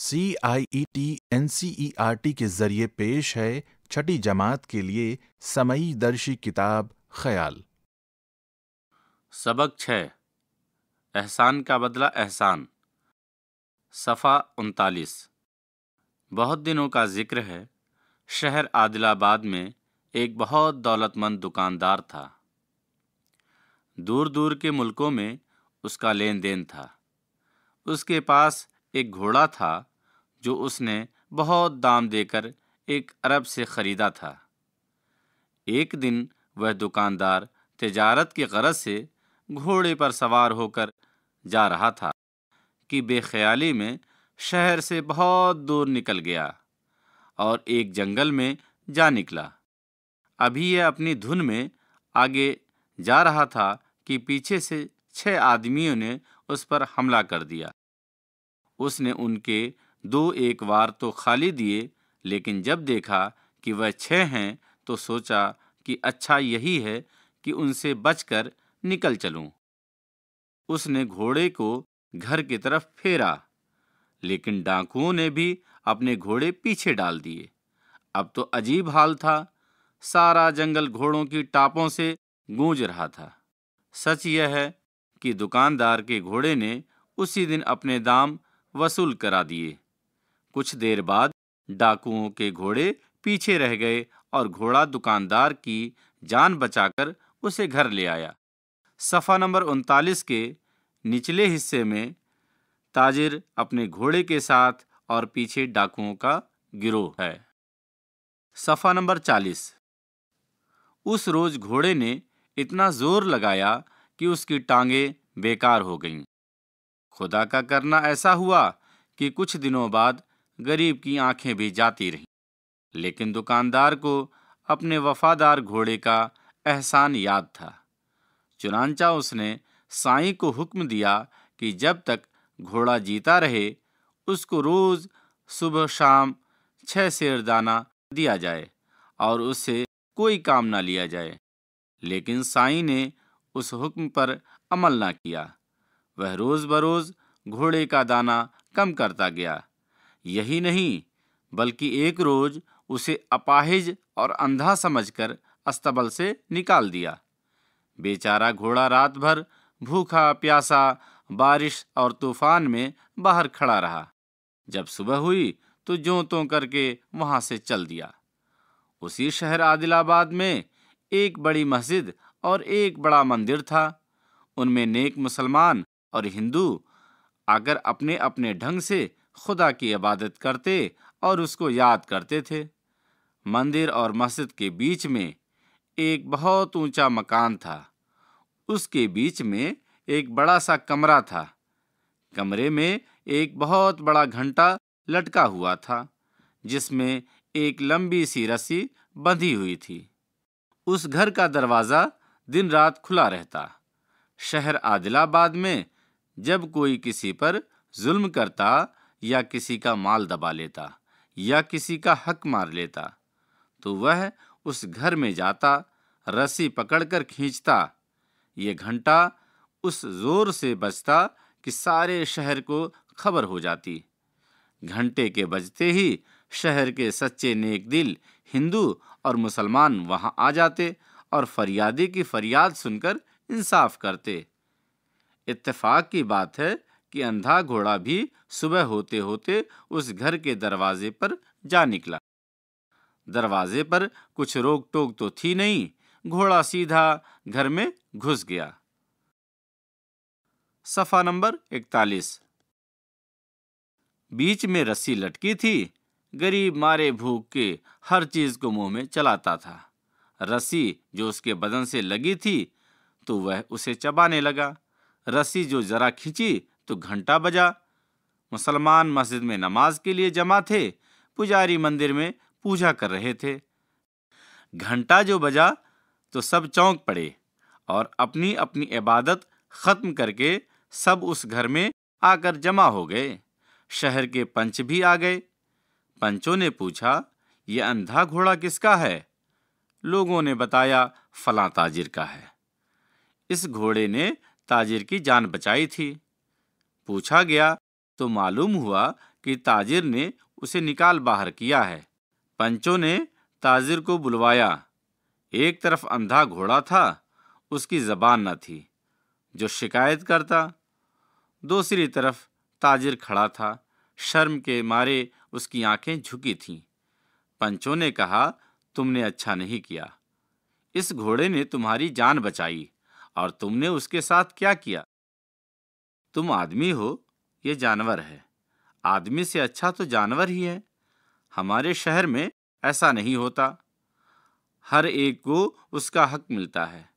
C I E T N C E R T के जरिए पेश है छठी जमात के लिए समयी दर्शी किताब ख्याल सबक छ एहसान का बदला एहसान सफ़ा उनतालीस बहुत दिनों का जिक्र है शहर आदिलाबाद में एक बहुत दौलतमंद दुकानदार था दूर दूर के मुल्कों में उसका लेन देन था उसके पास एक घोड़ा था जो उसने बहुत दाम देकर एक अरब से ख़रीदा था एक दिन वह दुकानदार तजारत की गरज से घोड़े पर सवार होकर जा रहा था कि बेख्याली में शहर से बहुत दूर निकल गया और एक जंगल में जा निकला अभी यह अपनी धुन में आगे जा रहा था कि पीछे से छह आदमियों ने उस पर हमला कर दिया उसने उनके दो एक बार तो खाली दिए लेकिन जब देखा कि वह छः हैं तो सोचा कि अच्छा यही है कि उनसे बचकर निकल चलूं। उसने घोड़े को घर की तरफ फेरा लेकिन डाकुओं ने भी अपने घोड़े पीछे डाल दिए अब तो अजीब हाल था सारा जंगल घोड़ों की टापों से गूंज रहा था सच यह है कि दुकानदार के घोड़े ने उसी दिन अपने दाम वसूल करा दिए कुछ देर बाद डाकुओं के घोड़े पीछे रह गए और घोड़ा दुकानदार की जान बचाकर उसे घर ले आया सफ़ा नंबर उनतालीस के निचले हिस्से में ताजिर अपने घोड़े के साथ और पीछे डाकुओं का गिरोह है सफ़ा नंबर चालीस उस रोज घोड़े ने इतना जोर लगाया कि उसकी टांगें बेकार हो गईं खुदा का करना ऐसा हुआ कि कुछ दिनों बाद गरीब की आंखें भी जाती रहीं लेकिन दुकानदार को अपने वफादार घोड़े का एहसान याद था चुनानचा उसने साईं को हुक्म दिया कि जब तक घोड़ा जीता रहे उसको रोज़ सुबह शाम छः शेर दाना दिया जाए और उससे कोई काम ना लिया जाए लेकिन साईं ने उस हुक्म पर अमल ना किया वह रोज़ बरोज़ घोड़े का दाना कम करता गया यही नहीं बल्कि एक रोज़ उसे अपाहिज और अंधा समझकर अस्तबल से निकाल दिया बेचारा घोड़ा रात भर भूखा प्यासा बारिश और तूफान में बाहर खड़ा रहा जब सुबह हुई तो जो तो करके वहां से चल दिया उसी शहर आदिलाबाद में एक बड़ी मस्जिद और एक बड़ा मंदिर था उनमें नेक मुसलमान और हिंदू अगर अपने अपने ढंग से खुदा की इबादत करते और उसको याद करते थे मंदिर और मस्जिद के बीच में एक बहुत ऊंचा मकान था उसके बीच में एक बड़ा सा कमरा था कमरे में एक बहुत बड़ा घंटा लटका हुआ था जिसमें एक लंबी सी रस्सी बंधी हुई थी उस घर का दरवाज़ा दिन रात खुला रहता शहर आदिलाबाद में जब कोई किसी पर जुल्म करता या किसी का माल दबा लेता या किसी का हक मार लेता तो वह उस घर में जाता रस्सी पकड़कर खींचता ये घंटा उस जोर से बजता कि सारे शहर को खबर हो जाती घंटे के बजते ही शहर के सच्चे नेक दिल हिंदू और मुसलमान वहाँ आ जाते और फरियादी की फरियाद सुनकर इंसाफ करते इत्तेफाक की बात है कि अंधा घोड़ा भी सुबह होते होते उस घर के दरवाजे पर जा निकला दरवाजे पर कुछ रोक टोक तो थी नहीं घोड़ा सीधा घर में घुस गया सफा नंबर इकतालीस बीच में रस्सी लटकी थी गरीब मारे भूख के हर चीज को मुंह में चलाता था रस्सी जो उसके बदन से लगी थी तो वह उसे चबाने लगा रस्सी जो ज़रा खींची तो घंटा बजा मुसलमान मस्जिद में नमाज के लिए जमा थे पुजारी मंदिर में पूजा कर रहे थे घंटा जो बजा तो सब चौंक पड़े और अपनी अपनी इबादत ख़त्म करके सब उस घर में आकर जमा हो गए शहर के पंच भी आ गए पंचों ने पूछा ये अंधा घोड़ा किसका है लोगों ने बताया फलां ताजिर का है इस घोड़े ने ताजिर की जान बचाई थी पूछा गया तो मालूम हुआ कि ताजिर ने उसे निकाल बाहर किया है पंचों ने ताजिर को बुलवाया एक तरफ अंधा घोड़ा था उसकी जबान न थी जो शिकायत करता दूसरी तरफ ताजिर खड़ा था शर्म के मारे उसकी आंखें झुकी थीं पंचों ने कहा तुमने अच्छा नहीं किया इस घोड़े ने तुम्हारी जान बचाई और तुमने उसके साथ क्या किया तुम आदमी हो यह जानवर है आदमी से अच्छा तो जानवर ही है हमारे शहर में ऐसा नहीं होता हर एक को उसका हक मिलता है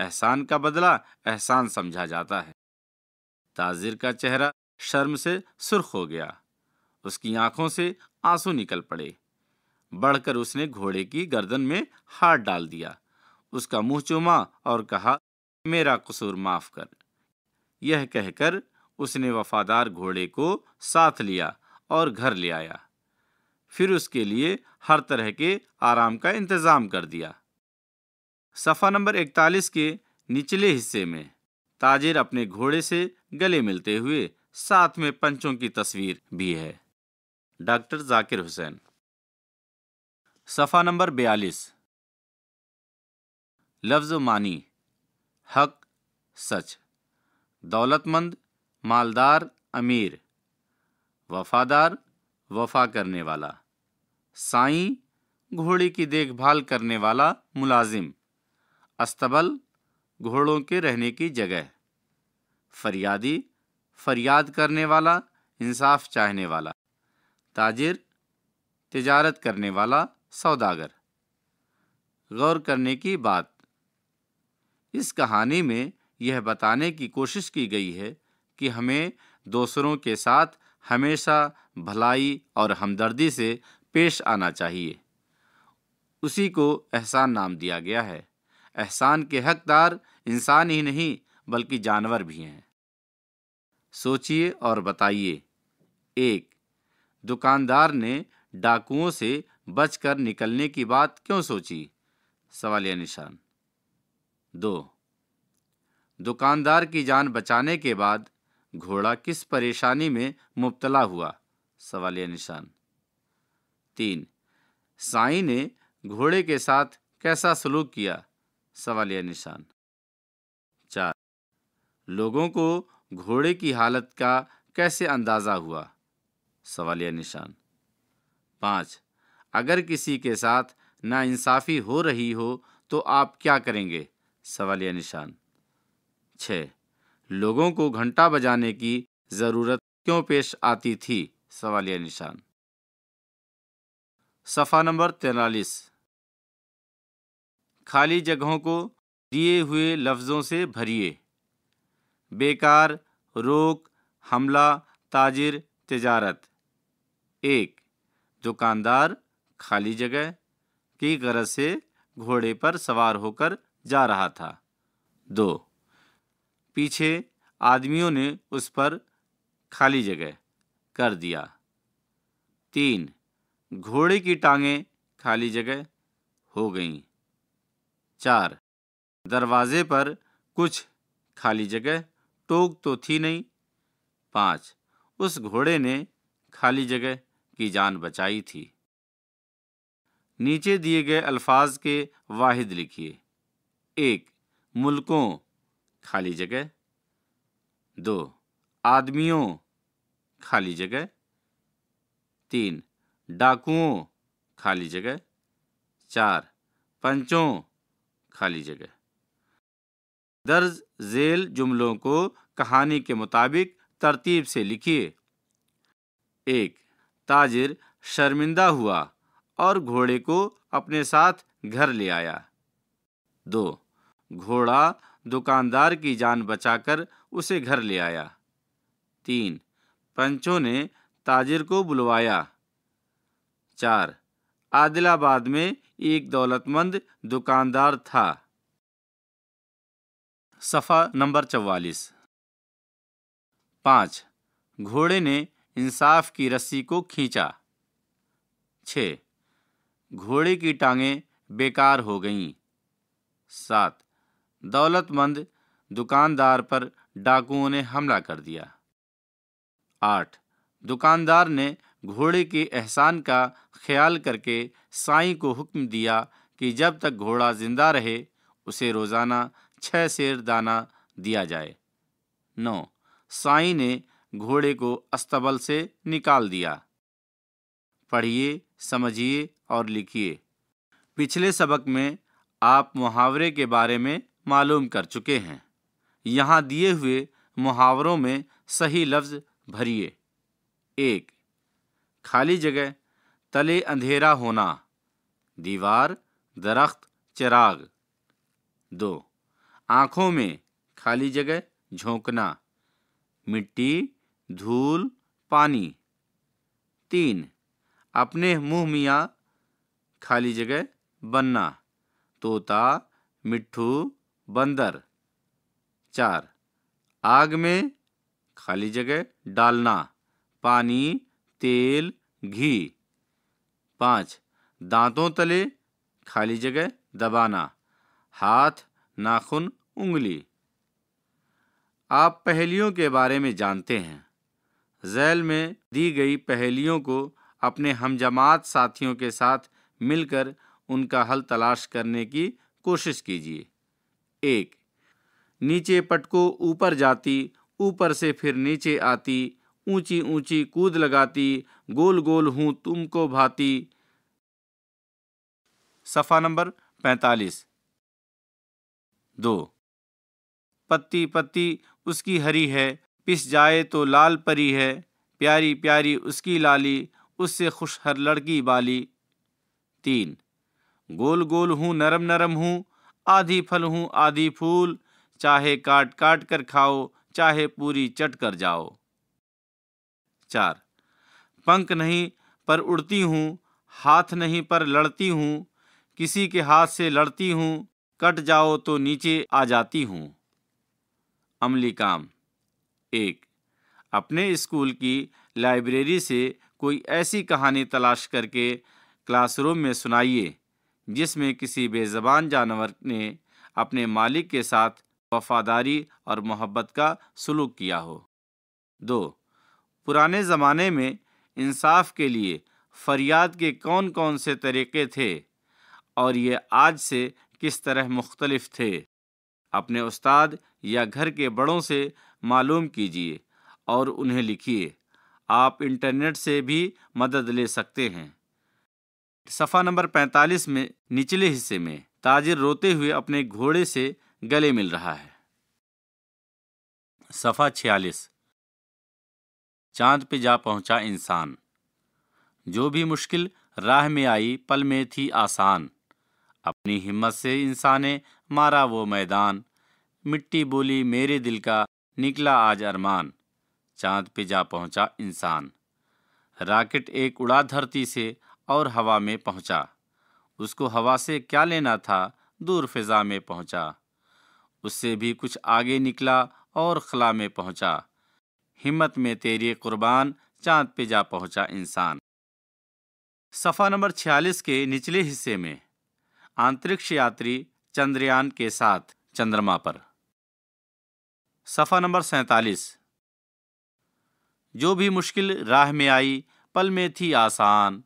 एहसान का बदला एहसान समझा जाता है ताजिर का चेहरा शर्म से सुर्ख हो गया उसकी आंखों से आंसू निकल पड़े बढ़कर उसने घोड़े की गर्दन में हाथ डाल दिया उसका मुंह चूमा और कहा मेरा कसूर माफ कर यह कहकर उसने वफादार घोड़े को साथ लिया और घर ले आया फिर उसके लिए हर तरह के आराम का इंतज़ाम कर दिया सफ़ा नंबर इकतालीस के निचले हिस्से में ताजिर अपने घोड़े से गले मिलते हुए साथ में पंचों की तस्वीर भी है डॉक्टर जाकिर हुसैन सफ़ा नंबर बयालीस लफ्ज़ मानी हक सच दौलतमंद मालदार अमीर वफादार वफा करने वाला साई घोड़े की देखभाल करने वाला मुलाजिम अस्तबल घोड़ों के रहने की जगह फरियादी फरियाद करने वाला इंसाफ चाहने वाला ताजिर तजारत करने वाला सौदागर गौर करने की बात इस कहानी में यह बताने की कोशिश की गई है कि हमें दूसरों के साथ हमेशा भलाई और हमदर्दी से पेश आना चाहिए उसी को एहसान नाम दिया गया है एहसान के हकदार इंसान ही नहीं बल्कि जानवर भी हैं सोचिए और बताइए एक दुकानदार ने डाकुओं से बचकर निकलने की बात क्यों सोची सवालिया निशान दो दुकानदार की जान बचाने के बाद घोड़ा किस परेशानी में मुबतला हुआ सवालिया निशान तीन साई ने घोड़े के साथ कैसा सलूक किया सवालिया निशान चार लोगों को घोड़े की हालत का कैसे अंदाज़ा हुआ सवालिया निशान पाँच अगर किसी के साथ ना इंसाफी हो रही हो तो आप क्या करेंगे सवालिया निशान छ लोगों को घंटा बजाने की ज़रूरत क्यों पेश आती थी सवालिया निशान सफ़ा नंबर तैनालीस खाली जगहों को दिए हुए लफ्ज़ों से भरिए बेकार रोक हमला ताजिर तजारत एक दुकानदार खाली जगह की गरज से घोड़े पर सवार होकर जा रहा था दो पीछे आदमियों ने उस पर खाली जगह कर दिया तीन घोड़े की टांगें खाली जगह हो गईं चार दरवाजे पर कुछ खाली जगह टोक तो थी नहीं पाँच उस घोड़े ने खाली जगह की जान बचाई थी नीचे दिए गए अल्फाज के वाहिद लिखिए एक मुल्कों खाली जगह दो आदमियों खाली जगह तीन डाकुओं खाली जगह चार पंचों खाली जगह दर्ज जेल जुमलों को कहानी के मुताबिक तरतीब से लिखिए एक ताजिर शर्मिंदा हुआ और घोड़े को अपने साथ घर ले आया दो घोड़ा दुकानदार की जान बचाकर उसे घर ले आया तीन पंचों ने ताजिर को बुलवाया चार आदिलाबाद में एक दौलतमंद दुकानदार था सफ़ा नंबर चवालीस पाँच घोड़े ने इंसाफ की रस्सी को खींचा छ घोड़े की टांगें बेकार हो गईं सात दौलतमंद दुकानदार पर डाकुओं ने हमला कर दिया आठ दुकानदार ने घोड़े के एहसान का ख्याल करके साई को हुक्म दिया कि जब तक घोड़ा जिंदा रहे उसे रोज़ाना छः शेर दाना दिया जाए नौ साई ने घोड़े को अस्तबल से निकाल दिया पढ़िए समझिए और लिखिए पिछले सबक में आप मुहावरे के बारे में मालूम कर चुके हैं यहाँ दिए हुए मुहावरों में सही लफ्ज़ भरिए एक खाली जगह तले अंधेरा होना दीवार दरख्त चिराग दो आँखों में खाली जगह झोंकना मिट्टी धूल पानी तीन अपने मुँह मियाँ खाली जगह बनना तोता मिट्ठू बंदर चार आग में खाली जगह डालना पानी तेल घी पाँच दांतों तले खाली जगह दबाना हाथ नाखून उंगली आप पहेलियों के बारे में जानते हैं जैल में दी गई पहेलियों को अपने हमजमात साथियों के साथ मिलकर उनका हल तलाश करने की कोशिश कीजिए एक नीचे पटको ऊपर जाती ऊपर से फिर नीचे आती ऊंची ऊंची कूद लगाती गोल गोल हूं तुमको भाती सफ़ा नंबर पैंतालीस दो पत्ती पत्ती उसकी हरी है पिस जाए तो लाल परी है प्यारी प्यारी उसकी लाली उससे खुश हर लड़की बाली तीन गोल गोल हूँ नरम नरम हूँ आधी फल हूँ आधी फूल चाहे काट काट कर खाओ चाहे पूरी चट कर जाओ चार पंख नहीं पर उड़ती हूँ हाथ नहीं पर लड़ती हूँ किसी के हाथ से लड़ती हूँ कट जाओ तो नीचे आ जाती हूँ अमली काम एक अपने स्कूल की लाइब्रेरी से कोई ऐसी कहानी तलाश करके क्लासरूम में सुनाइए जिसमें किसी बेज़बान जानवर ने अपने मालिक के साथ वफादारी और मोहब्बत का सलूक किया हो दो पुराने ज़माने में इंसाफ के लिए फरियाद के कौन कौन से तरीक़े थे और ये आज से किस तरह मुख्तलफ थे अपने उस्ताद या घर के बड़ों से मालूम कीजिए और उन्हें लिखिए आप इंटरनेट से भी मदद ले सकते हैं सफ़ा नंबर 45 में निचले हिस्से में ताजिर रोते हुए अपने घोड़े से गले मिल रहा है सफ़ा छियालीस चांद पे जा पहुंचा इंसान जो भी मुश्किल राह में आई पल में थी आसान अपनी हिम्मत से इंसाने मारा वो मैदान मिट्टी बोली मेरे दिल का निकला आज अरमान चांद पे जा पहुंचा इंसान राकेट एक उड़ा धरती से और हवा में पहुंचा। उसको हवा से क्या लेना था दूर फिजा में पहुंचा। उससे भी कुछ आगे निकला और खला में पहुंचा। हिम्मत में तेरी कुर्बान चांद पे जा पहुंचा इंसान सफ़ा नंबर 46 के निचले हिस्से में अंतरिक्ष यात्री चंद्रयान के साथ चंद्रमा पर सफ़ा नंबर सैतालीस जो भी मुश्किल राह में आई पल में थी आसान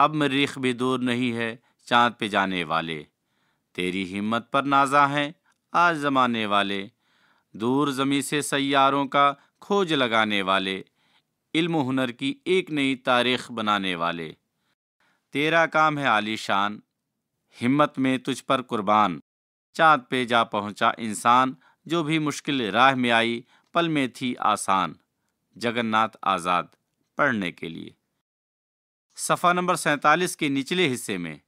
अब मरीख भी दूर नहीं है चाँद पे जाने वाले तेरी हिम्मत पर नाजा हैं आज जमाने वाले दूर जमी से सैारों का खोज लगाने वाले इल्म हुनर की एक नई तारीख बनाने वाले तेरा काम है आलीशान हिम्मत में तुझ पर कुर्बान चाँद पे जा पहुँचा इंसान जो भी मुश्किल राह में आई पल में थी आसान जगन्नाथ आज़ाद पढ़ने के लिए सफ़ा नंबर सैंतालीस के निचले हिस्से में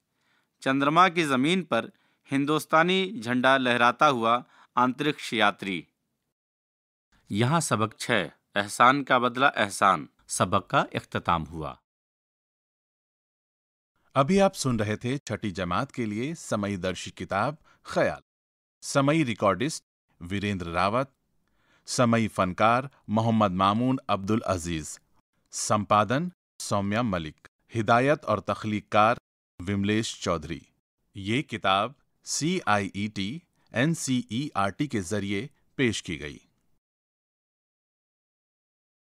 चंद्रमा की ज़मीन पर हिंदुस्तानी झंडा लहराता हुआ अंतरिक्ष यात्री यहाँ सबक छः एहसान का बदला एहसान सबक का अख्ताम हुआ अभी आप सुन रहे थे छठी जमात के लिए समयी दर्शी किताब ख्याल समयी रिकॉर्डिस्ट वीरेंद्र रावत समयी फनकार मोहम्मद मामून अब्दुल अजीज संपादन सौम्या मलिक हिदायत और तख्लीकार विमलेश चौधरी ये किताब C I E T N C E R T के जरिए पेश की गई